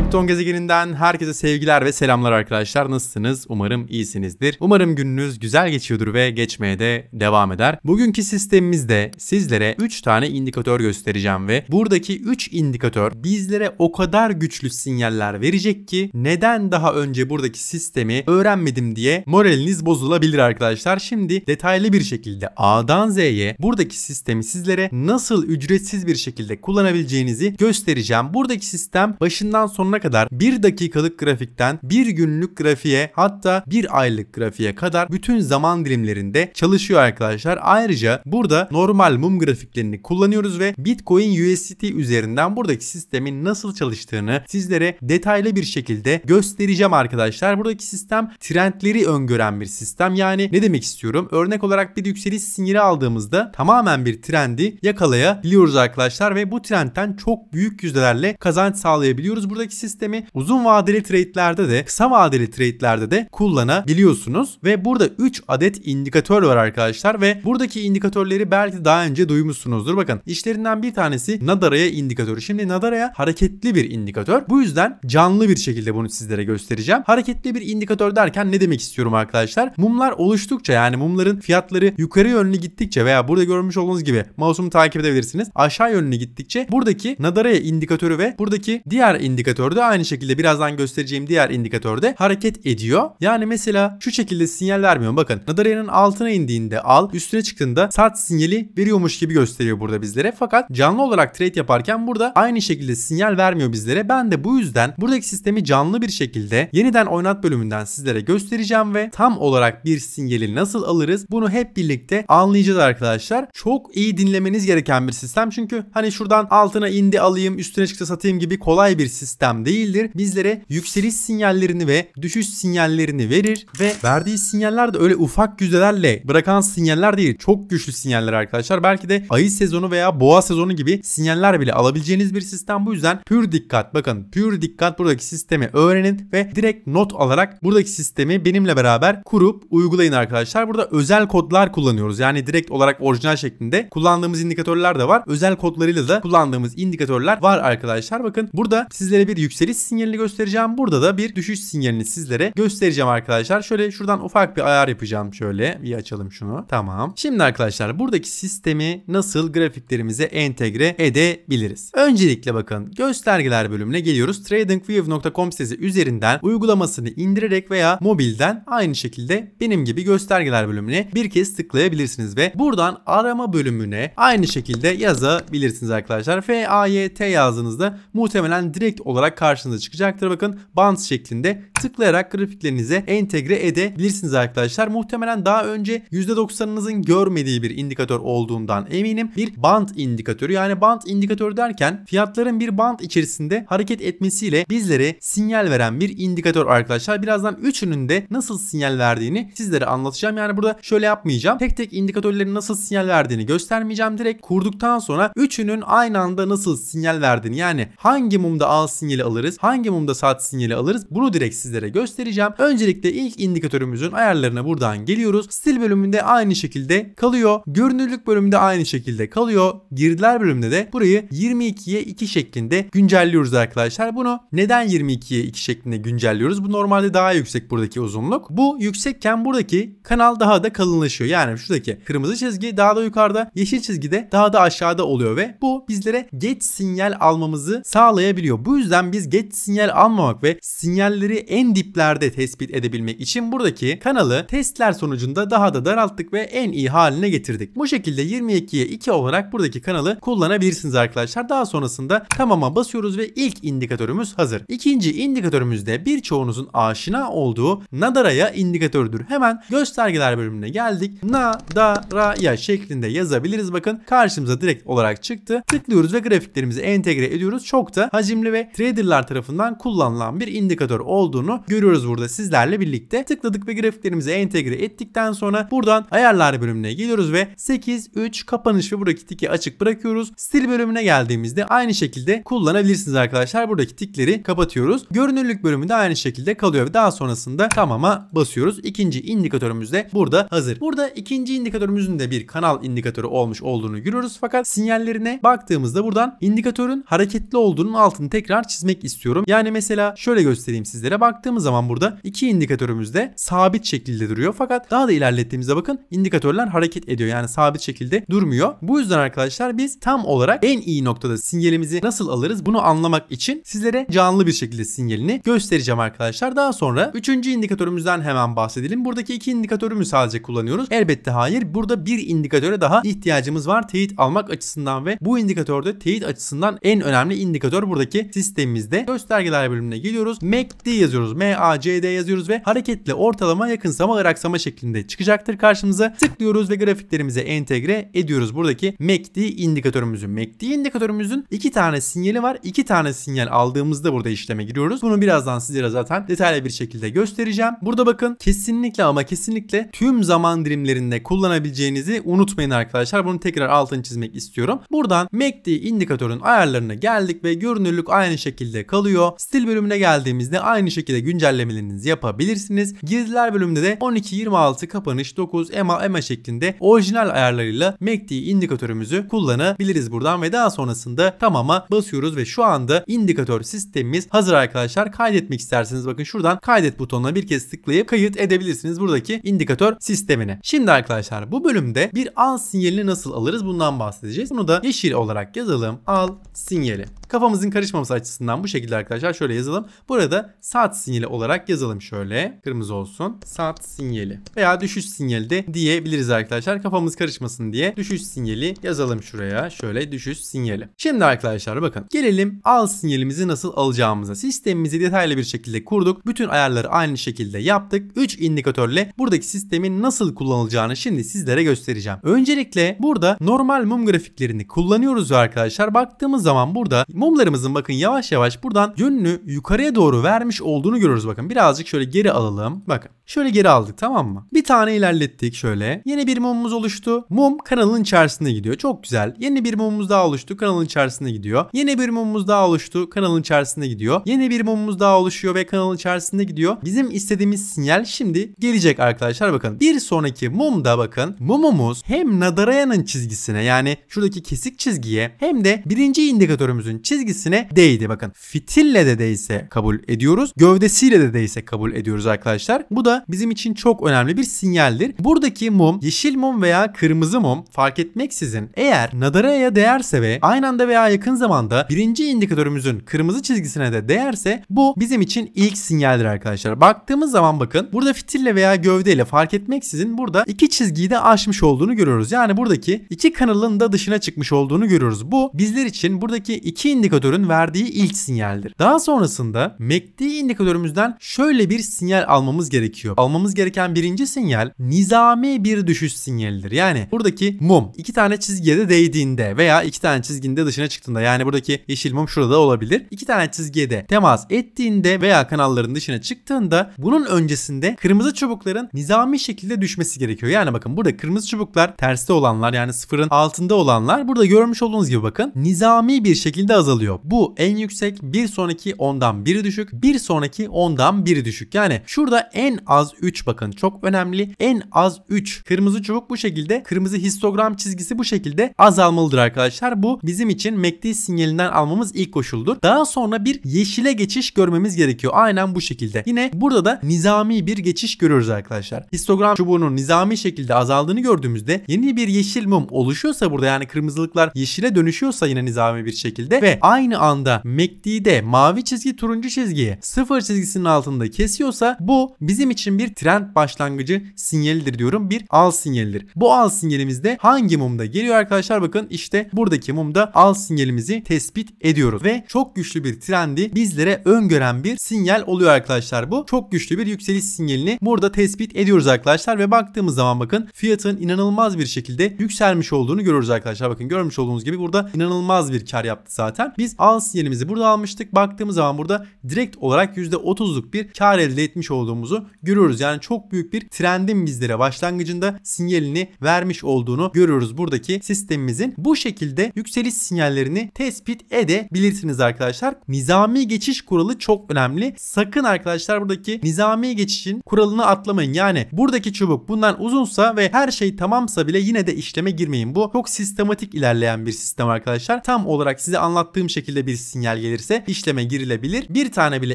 Krypton gezegeninden herkese sevgiler ve selamlar arkadaşlar. Nasılsınız? Umarım iyisinizdir. Umarım gününüz güzel geçiyordur ve geçmeye de devam eder. Bugünkü sistemimizde sizlere 3 tane indikatör göstereceğim ve buradaki 3 indikatör bizlere o kadar güçlü sinyaller verecek ki neden daha önce buradaki sistemi öğrenmedim diye moraliniz bozulabilir arkadaşlar. Şimdi detaylı bir şekilde A'dan Z'ye buradaki sistemi sizlere nasıl ücretsiz bir şekilde kullanabileceğinizi göstereceğim. Buradaki sistem başından sona sonuna kadar 1 dakikalık grafikten 1 günlük grafiğe hatta 1 aylık grafiğe kadar bütün zaman dilimlerinde çalışıyor arkadaşlar. Ayrıca burada normal mum grafiklerini kullanıyoruz ve Bitcoin USDT üzerinden buradaki sistemin nasıl çalıştığını sizlere detaylı bir şekilde göstereceğim arkadaşlar. Buradaki sistem trendleri öngören bir sistem. Yani ne demek istiyorum? Örnek olarak bir yükseliş sinyali aldığımızda tamamen bir trendi yakalayabiliyoruz arkadaşlar ve bu trendten çok büyük yüzdelerle kazanç sağlayabiliyoruz. Buradaki sonraki sistemi uzun vadeli trade'lerde de kısa vadeli trade'lerde de kullanabiliyorsunuz. Ve burada 3 adet indikatör var arkadaşlar ve buradaki indikatörleri belki daha önce duymuşsunuzdur. Bakın işlerinden bir tanesi Nadara'ya indikatörü. Şimdi Nadara'ya hareketli bir indikatör. Bu yüzden canlı bir şekilde bunu sizlere göstereceğim. Hareketli bir indikatör derken ne demek istiyorum arkadaşlar? Mumlar oluştukça yani mumların fiyatları yukarı yönlü gittikçe veya burada görmüş olduğunuz gibi mouse'umu takip edebilirsiniz. Aşağı yönlü gittikçe buradaki Nadara'ya indikatörü ve buradaki diğer indikatör indikatörde aynı şekilde birazdan göstereceğim diğer indikatörde hareket ediyor. Yani mesela şu şekilde sinyal vermiyor. Bakın Nadaraya'nın altına indiğinde al, üstüne çıktığında sat sinyali veriyormuş gibi gösteriyor burada bizlere. Fakat canlı olarak trade yaparken burada aynı şekilde sinyal vermiyor bizlere. Ben de bu yüzden buradaki sistemi canlı bir şekilde yeniden oynat bölümünden sizlere göstereceğim ve tam olarak bir sinyali nasıl alırız bunu hep birlikte anlayacağız arkadaşlar. Çok iyi dinlemeniz gereken bir sistem çünkü hani şuradan altına indi alayım üstüne çıktı satayım gibi kolay bir sistem sistem değildir. Bizlere yükseliş sinyallerini ve düşüş sinyallerini verir ve verdiği sinyaller de öyle ufak güzelerle bırakan sinyaller değil. Çok güçlü sinyaller arkadaşlar. Belki de ayı sezonu veya boğa sezonu gibi sinyaller bile alabileceğiniz bir sistem. Bu yüzden pür dikkat bakın pür dikkat buradaki sistemi öğrenin ve direkt not alarak buradaki sistemi benimle beraber kurup uygulayın arkadaşlar. Burada özel kodlar kullanıyoruz. Yani direkt olarak orijinal şeklinde kullandığımız indikatörler de var. Özel kodlarıyla da kullandığımız indikatörler var arkadaşlar. Bakın burada sizlere bir yükseliş sinyalini göstereceğim. Burada da bir düşüş sinyalini sizlere göstereceğim arkadaşlar. Şöyle şuradan ufak bir ayar yapacağım şöyle. Bir açalım şunu. Tamam. Şimdi arkadaşlar buradaki sistemi nasıl grafiklerimize entegre edebiliriz? Öncelikle bakın göstergeler bölümüne geliyoruz. TradingView.com sitesi üzerinden uygulamasını indirerek veya mobilden aynı şekilde benim gibi göstergeler bölümüne bir kez tıklayabilirsiniz ve buradan arama bölümüne aynı şekilde yazabilirsiniz arkadaşlar. F A Y T yazdığınızda muhtemelen direkt olarak olarak karşınıza çıkacaktır. Bakın bant şeklinde tıklayarak grafiklerinize entegre edebilirsiniz arkadaşlar. Muhtemelen daha önce %90'ınızın görmediği bir indikatör olduğundan eminim. Bir bant indikatörü yani bant indikatörü derken fiyatların bir bant içerisinde hareket etmesiyle bizlere sinyal veren bir indikatör arkadaşlar. Birazdan üçünün de nasıl sinyal verdiğini sizlere anlatacağım. Yani burada şöyle yapmayacağım. Tek tek indikatörlerin nasıl sinyal verdiğini göstermeyeceğim. Direkt kurduktan sonra üçünün aynı anda nasıl sinyal verdiğini yani hangi mumda al sinyali sinyali alırız? Hangi mumda saat sinyali alırız? Bunu direkt sizlere göstereceğim. Öncelikle ilk indikatörümüzün ayarlarına buradan geliyoruz. Stil bölümünde aynı şekilde kalıyor. Görünürlük bölümünde aynı şekilde kalıyor. Girdiler bölümünde de burayı 22'ye 2 şeklinde güncelliyoruz arkadaşlar. Bunu neden 22'ye 2 şeklinde güncelliyoruz? Bu normalde daha yüksek buradaki uzunluk. Bu yüksekken buradaki kanal daha da kalınlaşıyor. Yani şuradaki kırmızı çizgi daha da yukarıda, yeşil çizgi de daha da aşağıda oluyor ve bu bizlere geç sinyal almamızı sağlayabiliyor. Bu yüzden biz geç sinyal almamak ve sinyalleri en diplerde tespit edebilmek için buradaki kanalı testler sonucunda daha da daralttık ve en iyi haline getirdik. Bu şekilde 22'ye 2 olarak buradaki kanalı kullanabilirsiniz arkadaşlar. Daha sonrasında tamama basıyoruz ve ilk indikatörümüz hazır. İkinci indikatörümüzde de birçoğunuzun aşina olduğu Nadara'ya indikatördür. Hemen göstergeler bölümüne geldik. Nadara'ya şeklinde yazabiliriz. Bakın karşımıza direkt olarak çıktı. Tıklıyoruz ve grafiklerimizi entegre ediyoruz. Çok da hacimli ve 3D traderlar tarafından kullanılan bir indikatör olduğunu görüyoruz burada sizlerle birlikte. Tıkladık ve grafiklerimizi entegre ettikten sonra buradan ayarlar bölümüne geliyoruz ve 8, 3 kapanış ve buradaki tiki açık bırakıyoruz. Stil bölümüne geldiğimizde aynı şekilde kullanabilirsiniz arkadaşlar. Buradaki tikleri kapatıyoruz. Görünürlük bölümü de aynı şekilde kalıyor ve daha sonrasında tamama basıyoruz. İkinci indikatörümüz de burada hazır. Burada ikinci indikatörümüzün de bir kanal indikatörü olmuş olduğunu görüyoruz. Fakat sinyallerine baktığımızda buradan indikatörün hareketli olduğunun altını tekrar çizmek örnek istiyorum. Yani mesela şöyle göstereyim sizlere. Baktığımız zaman burada iki indikatörümüz de sabit şekilde duruyor. Fakat daha da ilerlettiğimizde bakın indikatörler hareket ediyor. Yani sabit şekilde durmuyor. Bu yüzden arkadaşlar biz tam olarak en iyi noktada sinyalimizi nasıl alırız bunu anlamak için sizlere canlı bir şekilde sinyalini göstereceğim arkadaşlar. Daha sonra üçüncü indikatörümüzden hemen bahsedelim. Buradaki iki indikatörü sadece kullanıyoruz? Elbette hayır. Burada bir indikatöre daha ihtiyacımız var teyit almak açısından ve bu indikatörde teyit açısından en önemli indikatör buradaki sistemi gittiğimizde göstergeler bölümüne geliyoruz. MACD yazıyoruz. M A C D yazıyoruz ve hareketli ortalama yakınsama ıraksama şeklinde çıkacaktır karşımıza. Tıklıyoruz ve grafiklerimize entegre ediyoruz. Buradaki MACD indikatörümüzün. MACD indikatörümüzün iki tane sinyali var. İki tane sinyal aldığımızda burada işleme giriyoruz. Bunu birazdan sizlere zaten detaylı bir şekilde göstereceğim. Burada bakın kesinlikle ama kesinlikle tüm zaman dilimlerinde kullanabileceğinizi unutmayın arkadaşlar. Bunu tekrar altını çizmek istiyorum. Buradan MACD indikatörün ayarlarına geldik ve görünürlük aynı şekilde şekilde kalıyor. Stil bölümüne geldiğimizde aynı şekilde güncellemelerinizi yapabilirsiniz. Girdiler bölümünde de 12-26 kapanış 9 EMA EMA şeklinde orijinal ayarlarıyla MACD e indikatörümüzü kullanabiliriz buradan ve daha sonrasında tamama basıyoruz ve şu anda indikatör sistemimiz hazır arkadaşlar. Kaydetmek isterseniz bakın şuradan kaydet butonuna bir kez tıklayıp kayıt edebilirsiniz buradaki indikatör sistemine. Şimdi arkadaşlar bu bölümde bir al sinyalini nasıl alırız bundan bahsedeceğiz. Bunu da yeşil olarak yazalım. Al sinyali. Kafamızın karışmaması açısından azından bu şekilde arkadaşlar şöyle yazalım. Burada saat sinyali olarak yazalım şöyle. Kırmızı olsun. Saat sinyali veya düşüş sinyali de diyebiliriz arkadaşlar. Kafamız karışmasın diye düşüş sinyali yazalım şuraya. Şöyle düşüş sinyali. Şimdi arkadaşlar bakın gelelim al sinyalimizi nasıl alacağımıza. Sistemimizi detaylı bir şekilde kurduk. Bütün ayarları aynı şekilde yaptık. 3 indikatörle buradaki sistemin nasıl kullanılacağını şimdi sizlere göstereceğim. Öncelikle burada normal mum grafiklerini kullanıyoruz arkadaşlar. Baktığımız zaman burada mumlarımızın bakın yavaş yavaş yavaş buradan yönünü yukarıya doğru vermiş olduğunu görüyoruz bakın. Birazcık şöyle geri alalım. Bakın şöyle geri aldık tamam mı? Bir tane ilerlettik şöyle. Yeni bir mumumuz oluştu. Mum kanalın içerisinde gidiyor. Çok güzel. Yeni bir mumumuz daha oluştu. Kanalın içerisinde gidiyor. Yeni bir mumumuz daha oluştu. Kanalın içerisinde gidiyor. Yeni bir mumumuz daha oluşuyor ve kanalın içerisinde gidiyor. Bizim istediğimiz sinyal şimdi gelecek arkadaşlar bakın. Bir sonraki mumda bakın. Mumumuz hem Nadarayan'ın çizgisine yani şuradaki kesik çizgiye hem de birinci indikatörümüzün çizgisine değdi bakın zaten. Fitille de değilse kabul ediyoruz. Gövdesiyle de değilse kabul ediyoruz arkadaşlar. Bu da bizim için çok önemli bir sinyaldir. Buradaki mum yeşil mum veya kırmızı mum fark etmeksizin eğer nadaraya değerse ve aynı anda veya yakın zamanda birinci indikatörümüzün kırmızı çizgisine de değerse bu bizim için ilk sinyaldir arkadaşlar. Baktığımız zaman bakın burada fitille veya gövdeyle fark etmeksizin burada iki çizgiyi de aşmış olduğunu görüyoruz. Yani buradaki iki kanalın da dışına çıkmış olduğunu görüyoruz. Bu bizler için buradaki iki indikatörün verdiği ilk sinyaldir. Daha sonrasında MACD e indikatörümüzden şöyle bir sinyal almamız gerekiyor. Almamız gereken birinci sinyal nizami bir düşüş sinyalidir. Yani buradaki mum iki tane çizgiye de değdiğinde veya iki tane çizginde dışına çıktığında yani buradaki yeşil mum şurada olabilir. İki tane çizgiye de temas ettiğinde veya kanalların dışına çıktığında bunun öncesinde kırmızı çubukların nizami şekilde düşmesi gerekiyor. Yani bakın burada kırmızı çubuklar terste olanlar yani sıfırın altında olanlar burada görmüş olduğunuz gibi bakın nizami bir şekilde azalıyor. Bu en yüksek düşerek bir sonraki ondan biri düşük, bir sonraki ondan biri düşük. Yani şurada en az 3 bakın çok önemli. En az 3 kırmızı çubuk bu şekilde, kırmızı histogram çizgisi bu şekilde azalmalıdır arkadaşlar. Bu bizim için MACD sinyalinden almamız ilk koşuldur. Daha sonra bir yeşile geçiş görmemiz gerekiyor. Aynen bu şekilde. Yine burada da nizami bir geçiş görüyoruz arkadaşlar. Histogram çubuğunun nizami şekilde azaldığını gördüğümüzde yeni bir yeşil mum oluşuyorsa burada yani kırmızılıklar yeşile dönüşüyorsa yine nizami bir şekilde ve aynı anda MACD gittiği de mavi çizgi turuncu çizgiyi sıfır çizgisinin altında kesiyorsa bu bizim için bir trend başlangıcı sinyalidir diyorum. Bir al sinyalidir. Bu al sinyalimizde hangi mumda geliyor arkadaşlar? Bakın işte buradaki mumda al sinyalimizi tespit ediyoruz ve çok güçlü bir trendi bizlere öngören bir sinyal oluyor arkadaşlar bu. Çok güçlü bir yükseliş sinyalini burada tespit ediyoruz arkadaşlar ve baktığımız zaman bakın fiyatın inanılmaz bir şekilde yükselmiş olduğunu görüyoruz arkadaşlar. Bakın görmüş olduğunuz gibi burada inanılmaz bir kar yaptı zaten. Biz al sinyalimizi burada burada almıştık. Baktığımız zaman burada direkt olarak %30'luk bir kar elde etmiş olduğumuzu görüyoruz. Yani çok büyük bir trendin bizlere başlangıcında sinyalini vermiş olduğunu görüyoruz buradaki sistemimizin. Bu şekilde yükseliş sinyallerini tespit edebilirsiniz arkadaşlar. Nizami geçiş kuralı çok önemli. Sakın arkadaşlar buradaki nizami geçişin kuralını atlamayın. Yani buradaki çubuk bundan uzunsa ve her şey tamamsa bile yine de işleme girmeyin. Bu çok sistematik ilerleyen bir sistem arkadaşlar. Tam olarak size anlattığım şekilde bir sinyal geliyor gelirse işleme girilebilir. Bir tane bile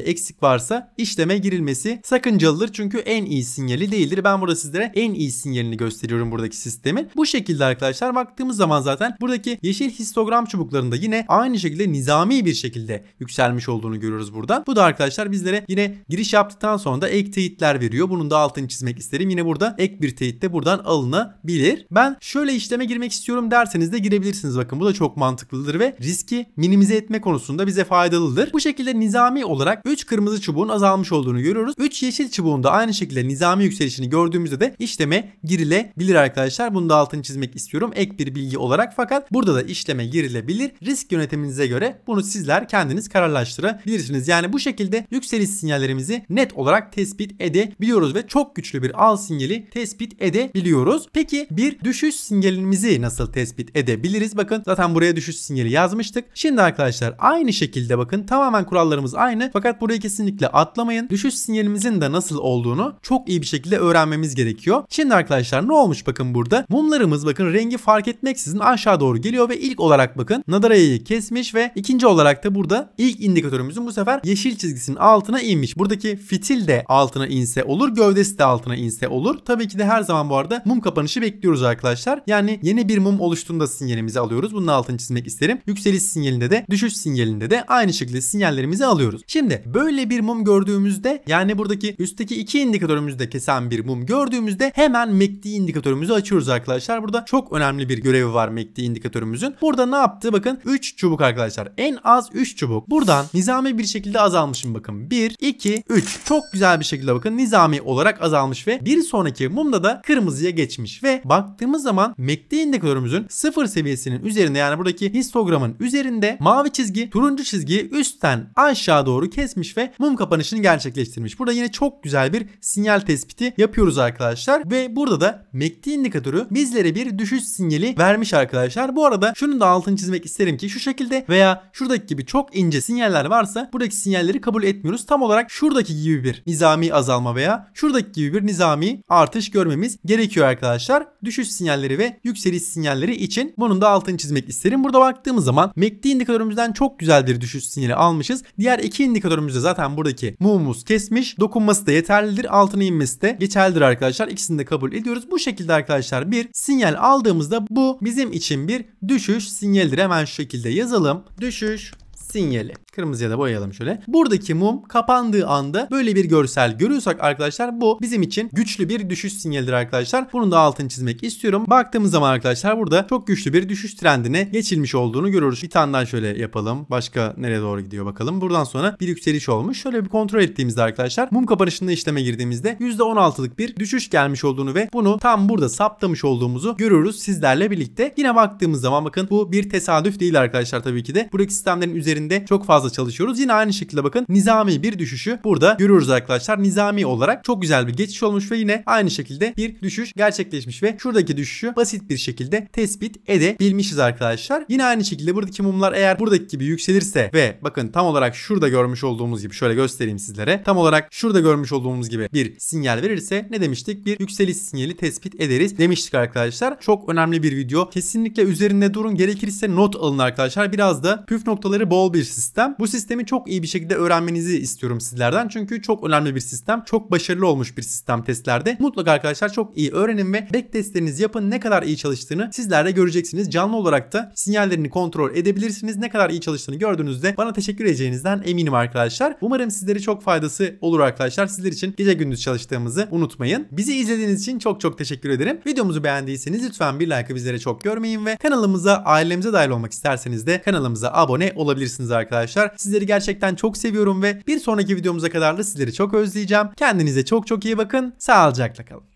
eksik varsa işleme girilmesi sakıncalıdır. Çünkü en iyi sinyali değildir. Ben burada sizlere en iyi sinyalini gösteriyorum buradaki sistemin. Bu şekilde arkadaşlar baktığımız zaman zaten buradaki yeşil histogram çubuklarında yine aynı şekilde nizami bir şekilde yükselmiş olduğunu görüyoruz burada. Bu da arkadaşlar bizlere yine giriş yaptıktan sonra da ek teyitler veriyor. Bunun da altını çizmek isterim. Yine burada ek bir teyit de buradan alınabilir. Ben şöyle işleme girmek istiyorum derseniz de girebilirsiniz. Bakın bu da çok mantıklıdır ve riski minimize etme konusunda bize faydalıdır. Bu şekilde nizami olarak 3 kırmızı çubuğun azalmış olduğunu görüyoruz. 3 yeşil çubuğun da aynı şekilde nizami yükselişini gördüğümüzde de işleme girilebilir arkadaşlar. Bunu da altını çizmek istiyorum ek bir bilgi olarak fakat burada da işleme girilebilir. Risk yönetiminize göre bunu sizler kendiniz kararlaştırabilirsiniz. Yani bu şekilde yükseliş sinyallerimizi net olarak tespit edebiliyoruz ve çok güçlü bir al sinyali tespit edebiliyoruz. Peki bir düşüş sinyalimizi nasıl tespit edebiliriz? Bakın zaten buraya düşüş sinyali yazmıştık. Şimdi arkadaşlar aynı şekilde şekilde bakın. Tamamen kurallarımız aynı fakat burayı kesinlikle atlamayın. Düşüş sinyalimizin de nasıl olduğunu çok iyi bir şekilde öğrenmemiz gerekiyor. Şimdi arkadaşlar ne olmuş bakın burada. Mumlarımız bakın rengi fark etmeksizin aşağı doğru geliyor ve ilk olarak bakın nadarayı kesmiş ve ikinci olarak da burada ilk indikatörümüzün bu sefer yeşil çizgisinin altına inmiş. Buradaki fitil de altına inse olur, gövdesi de altına inse olur. Tabii ki de her zaman bu arada mum kapanışı bekliyoruz arkadaşlar. Yani yeni bir mum oluştuğunda sinyalimizi alıyoruz. Bunun altını çizmek isterim. Yükseliş sinyalinde de düşüş sinyalinde de aynı şekilde sinyallerimizi alıyoruz. Şimdi böyle bir mum gördüğümüzde yani buradaki üstteki iki indikatörümüzde kesen bir mum gördüğümüzde hemen MACD e indikatörümüzü açıyoruz arkadaşlar. Burada çok önemli bir görevi var MACD e indikatörümüzün. Burada ne yaptı? Bakın 3 çubuk arkadaşlar. En az 3 çubuk. Buradan nizami bir şekilde azalmışım bakın. 1, 2, 3. Çok güzel bir şekilde bakın nizami olarak azalmış ve bir sonraki mumda da kırmızıya geçmiş ve baktığımız zaman MACD e indikatörümüzün sıfır seviyesinin üzerinde yani buradaki histogramın üzerinde mavi çizgi turuncu çizgi çizgiyi üstten aşağı doğru kesmiş ve mum kapanışını gerçekleştirmiş. Burada yine çok güzel bir sinyal tespiti yapıyoruz arkadaşlar. Ve burada da MACD indikatörü bizlere bir düşüş sinyali vermiş arkadaşlar. Bu arada şunu da altını çizmek isterim ki şu şekilde veya şuradaki gibi çok ince sinyaller varsa buradaki sinyalleri kabul etmiyoruz. Tam olarak şuradaki gibi bir nizami azalma veya şuradaki gibi bir nizami artış görmemiz gerekiyor arkadaşlar. Düşüş sinyalleri ve yükseliş sinyalleri için bunun da altını çizmek isterim. Burada baktığımız zaman MACD indikatörümüzden çok güzel bir düşüş düşüş sinyali almışız. Diğer iki indikatörümüz de zaten buradaki mumumuz kesmiş. Dokunması da yeterlidir. Altına inmesi de geçerlidir arkadaşlar. İkisini de kabul ediyoruz. Bu şekilde arkadaşlar bir sinyal aldığımızda bu bizim için bir düşüş sinyalidir. Hemen şu şekilde yazalım. Düşüş sinyali. Kırmızıya da boyayalım şöyle. Buradaki mum kapandığı anda böyle bir görsel görüyorsak arkadaşlar bu bizim için güçlü bir düşüş sinyalidir arkadaşlar. Bunun da altını çizmek istiyorum. Baktığımız zaman arkadaşlar burada çok güçlü bir düşüş trendine geçilmiş olduğunu görürüz. Bir tane daha şöyle yapalım. Başka nereye doğru gidiyor bakalım. Buradan sonra bir yükseliş olmuş. Şöyle bir kontrol ettiğimizde arkadaşlar mum kapanışında işleme girdiğimizde %16'lık bir düşüş gelmiş olduğunu ve bunu tam burada saptamış olduğumuzu görüyoruz sizlerle birlikte. Yine baktığımız zaman bakın bu bir tesadüf değil arkadaşlar tabii ki de. Buradaki sistemlerin üzerinde üzerinde çok fazla çalışıyoruz. Yine aynı şekilde bakın nizami bir düşüşü burada görüyoruz arkadaşlar. Nizami olarak çok güzel bir geçiş olmuş ve yine aynı şekilde bir düşüş gerçekleşmiş ve şuradaki düşüşü basit bir şekilde tespit edebilmişiz arkadaşlar. Yine aynı şekilde buradaki mumlar eğer buradaki gibi yükselirse ve bakın tam olarak şurada görmüş olduğumuz gibi şöyle göstereyim sizlere. Tam olarak şurada görmüş olduğumuz gibi bir sinyal verirse ne demiştik? Bir yükseliş sinyali tespit ederiz demiştik arkadaşlar. Çok önemli bir video. Kesinlikle üzerinde durun. Gerekirse not alın arkadaşlar. Biraz da püf noktaları bol doğal bir sistem. Bu sistemi çok iyi bir şekilde öğrenmenizi istiyorum sizlerden. Çünkü çok önemli bir sistem. Çok başarılı olmuş bir sistem testlerde. Mutlaka arkadaşlar çok iyi öğrenin ve testlerinizi yapın. Ne kadar iyi çalıştığını sizler de göreceksiniz. Canlı olarak da sinyallerini kontrol edebilirsiniz. Ne kadar iyi çalıştığını gördüğünüzde bana teşekkür edeceğinizden eminim arkadaşlar. Umarım sizlere çok faydası olur arkadaşlar. Sizler için gece gündüz çalıştığımızı unutmayın. Bizi izlediğiniz için çok çok teşekkür ederim. Videomuzu beğendiyseniz lütfen bir like'ı bizlere çok görmeyin ve kanalımıza ailemize dahil olmak isterseniz de kanalımıza abone olabilirsiniz bulabilirsiniz arkadaşlar. Sizleri gerçekten çok seviyorum ve bir sonraki videomuza kadar da sizleri çok özleyeceğim. Kendinize çok çok iyi bakın. Sağlıcakla kalın.